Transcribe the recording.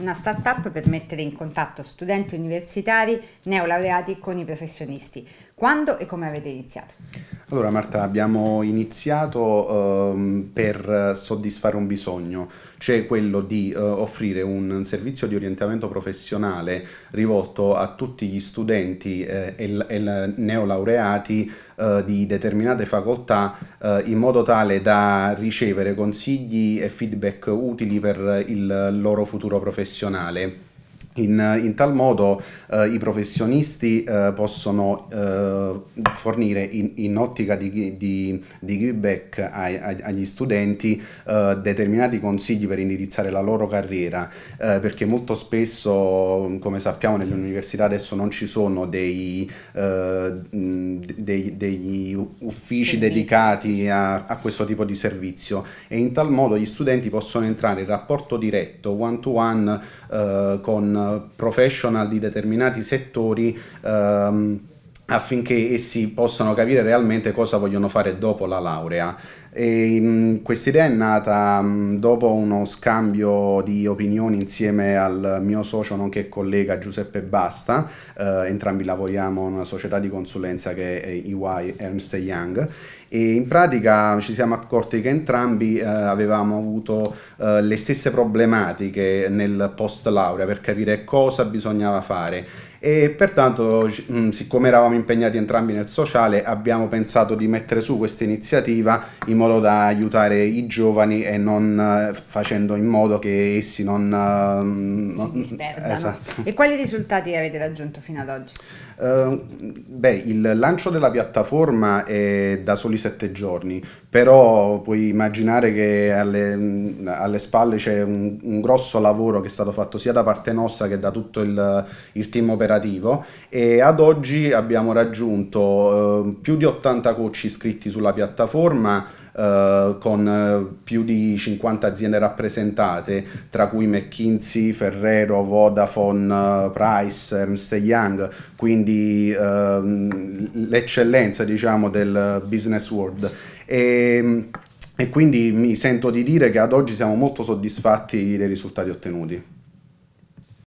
una startup per mettere in contatto studenti universitari neolaureati con i professionisti. Quando e come avete iniziato? Allora Marta, abbiamo iniziato ehm, per soddisfare un bisogno, cioè quello di eh, offrire un servizio di orientamento professionale rivolto a tutti gli studenti eh, e, e neolaureati eh, di determinate facoltà eh, in modo tale da ricevere consigli e feedback utili per il loro futuro professionale. In, in, tal modo eh, i professionisti eh, possono eh, fornire in, in, ottica di, di, di give back ai, ai, agli studenti eh, determinati consigli per indirizzare la loro carriera, eh, perché molto spesso, come sappiamo, nelle università adesso non ci sono dei, eh, dei, degli uffici servizio. dedicati a, a, questo tipo di servizio e in tal modo gli studenti possono entrare in rapporto diretto, one to one, con professional di determinati settori ehm, affinché essi possano capire realmente cosa vogliono fare dopo la laurea. Mm, Questa idea è nata mm, dopo uno scambio di opinioni insieme al mio socio, nonché collega Giuseppe Basta, eh, entrambi lavoriamo in una società di consulenza che è EY Ernst Young e in pratica ci siamo accorti che entrambi eh, avevamo avuto eh, le stesse problematiche nel post laurea per capire cosa bisognava fare e pertanto mm, siccome eravamo impegnati entrambi nel sociale abbiamo pensato di mettere su questa iniziativa in modo da aiutare i giovani e non eh, facendo in modo che essi non, eh, si disperdano. Esatto. E quali risultati avete raggiunto fino ad oggi? Uh, beh, il lancio della piattaforma è da soli sette giorni, però puoi immaginare che alle, mm, alle spalle c'è un, un, grosso lavoro che è stato fatto sia da parte nostra che da tutto il, il team operativo operativo e ad oggi abbiamo raggiunto eh, più di 80 coach iscritti sulla piattaforma con più di 50 aziende rappresentate, tra cui McKinsey, Ferrero, Vodafone, Price, Ernst Young, quindi l'eccellenza diciamo, del business world. E, e quindi mi sento di dire che ad oggi siamo molto soddisfatti dei risultati ottenuti.